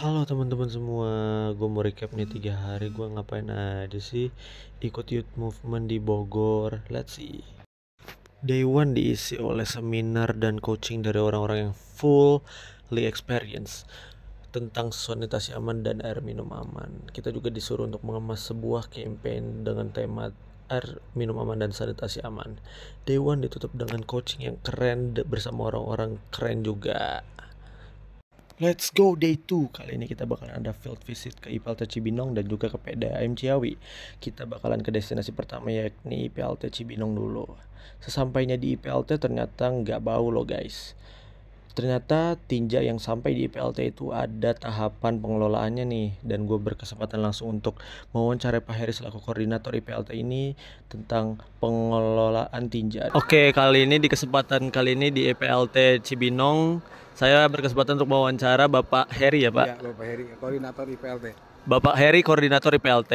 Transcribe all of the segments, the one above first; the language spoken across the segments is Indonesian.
Halo teman-teman semua, gue mau recap nih tiga hari gue ngapain aja sih ikut youth movement di Bogor. Let's see. Day one diisi oleh seminar dan coaching dari orang-orang yang fully experience tentang sanitasi aman dan air minum aman. Kita juga disuruh untuk mengemas sebuah campaign dengan tema air minum aman dan sanitasi aman. Day one ditutup dengan coaching yang keren bersama orang-orang keren juga. Let's go day 2. Kali ini kita bakalan ada field visit ke IPLT Cibinong dan juga ke PDAM Ciawi. Kita bakalan ke destinasi pertama yakni IPLT Cibinong dulu. Sesampainya di IPLT ternyata nggak bau loh guys. Ternyata tinja yang sampai di IPLT itu ada tahapan pengelolaannya nih dan gue berkesempatan langsung untuk mewawancarai Pak Heri selaku koordinator IPLT ini tentang pengelolaan tinja. Oke, kali ini di kesempatan kali ini di IPLT Cibinong saya berkesempatan untuk mewawancara Bapak Heri ya Pak. Iya, Bapak Heri, koordinator IPLT. Bapak Heri, koordinator IPLT.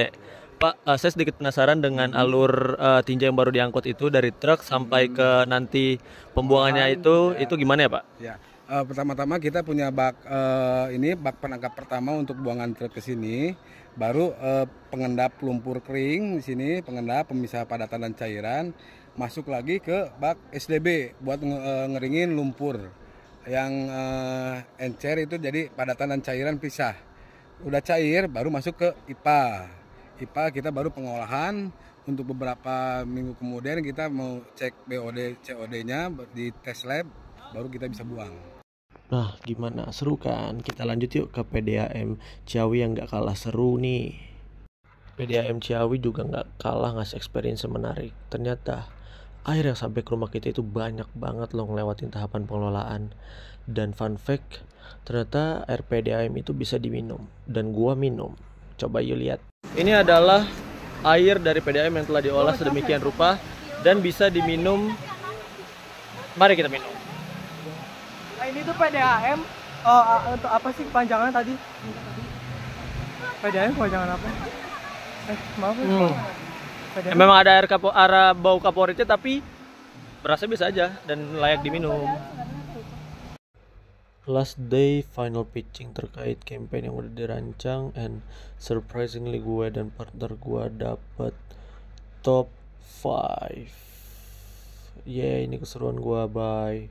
Pak, uh, saya sedikit penasaran dengan mm-hmm. alur uh, tinja yang baru diangkut itu dari truk sampai mm-hmm. ke nanti pembuangannya itu, ya. itu gimana ya Pak? Ya, uh, pertama-tama kita punya bak uh, ini bak penangkap pertama untuk buangan truk ke sini, baru uh, pengendap lumpur kering di sini, pengendap pemisah padatan dan cairan, masuk lagi ke bak SDB buat uh, ngeringin lumpur yang uh, encer itu jadi padatan dan cairan pisah. Udah cair baru masuk ke IPA IPA kita baru pengolahan untuk beberapa minggu kemudian kita mau cek BOD COD-nya di test lab baru kita bisa buang. Nah, gimana? Seru kan? Kita lanjut yuk ke PDAM Ciawi yang gak kalah seru nih. PDAM Ciawi juga gak kalah ngasih experience menarik. Ternyata, air yang sampai ke rumah kita itu banyak banget loh ngelewatin tahapan pengelolaan. Dan fun fact, ternyata air PDAM itu bisa diminum. Dan gua minum. Coba yuk lihat. Ini adalah air dari PDAM yang telah diolah sedemikian rupa dan bisa diminum. Mari kita minum. Nah, ini tuh PDAM Oh ah, untuk apa sih kepanjangannya tadi? PDAM kepanjangan apa? Eh, maaf ya. Hmm. PDAM. Ya, memang ada air kapo, arah bau kaporitnya tapi berasa bisa aja dan layak diminum last day final pitching terkait campaign yang udah dirancang and surprisingly gue dan partner gue dapet top 5 ya yeah, ini keseruan gue bye